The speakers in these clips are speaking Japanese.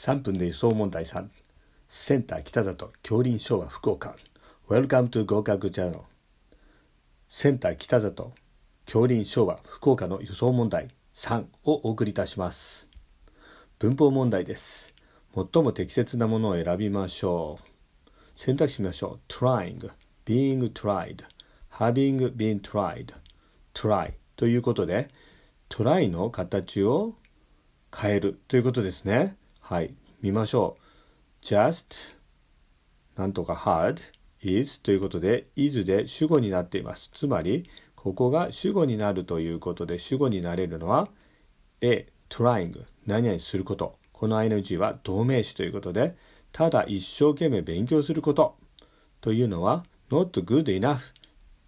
3分で輸送問題3センター北里競林昭和福岡 Welcome to 合格ジャーナルセンター北里競林昭和福岡の輸送問題3をお送りいたします文法問題です最も適切なものを選びましょう選択肢見ましょう trying being tried having been tried try ということで try の形を変えるということですねはい見ましょう just なんとか hard is ということで is で主語になっていますつまりここが主語になるということで主語になれるのは A trying 何々することこの ing は同名詞ということでただ一生懸命勉強することというのは not good enough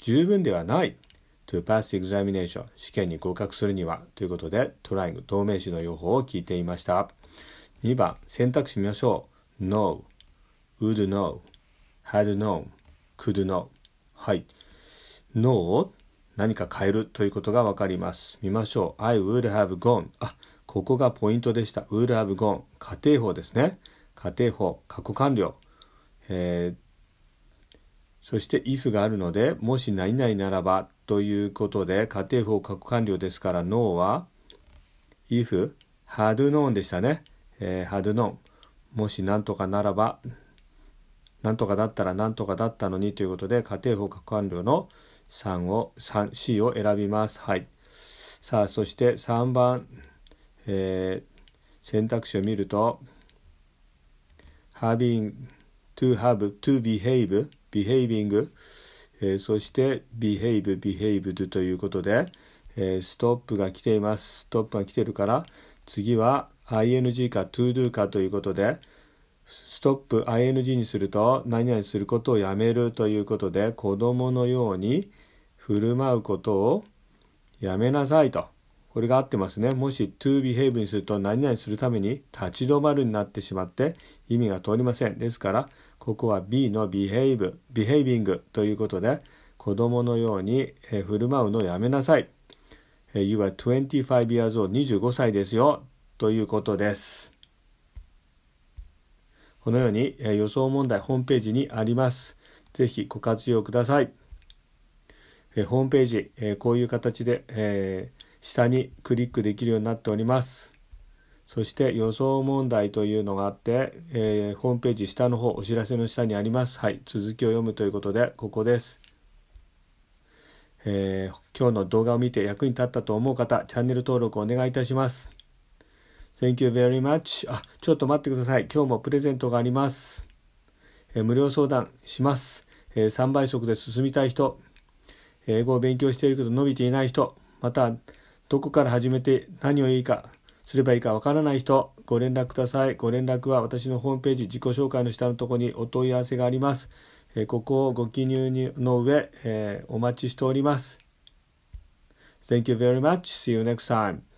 十分ではない to pass examination 試験に合格するにはということで trying 動名詞の用法を聞いていました。2番、選択肢見ましょう。No, would know, had known, could know. はい。No を何か変えるということがわかります。見ましょう。I would have gone. あ、ここがポイントでした。would have gone. 仮定法ですね。仮定法、過去完了。えー、そして if があるので、もし何々ならばということで、仮定法過去完了ですから no は if had known でしたね。えー、ハノン、もし何とかならば、何とかだったら何とかだったのにということで、家庭法各完了の3を、3、C を選びます。はい。さあ、そして3番、えー、選択肢を見ると、having, to have, to behave, behaving, えー、そして behave, behaved ということで、えー、ストップが来ています。ストップが来てるから、次は ing か to do かということで、ストップ ing にすると何々することをやめるということで子供のように振る舞うことをやめなさいと。これが合ってますね。もし to behave にすると何々するために立ち止まるになってしまって意味が通りません。ですから、ここは B の behave、behaving ということで子供のように振る舞うのをやめなさい。You are 25 years old. 25歳ですよ。ということです。このように予想問題ホームページにあります。ぜひご活用ください。ホームページ、こういう形で、え下にクリックできるようになっております。そして予想問題というのがあって、えー、ホームページ下の方、お知らせの下にあります。はい、続きを読むということで、ここです。えー、今日の動画を見て役に立ったと思う方、チャンネル登録お願いいたします。Thank you very much. あ、ちょっと待ってください。今日もプレゼントがあります。え無料相談します、え3倍速で進みたい人、英語を勉強しているけど伸びていない人、また、どこから始めて何をいいか、すればいいかわからない人、ご連絡ください。ご連絡は私のホームページ、自己紹介の下のところにお問い合わせがあります。えここをご記入の上、えお待ちしております。Thank you very much. See you next time.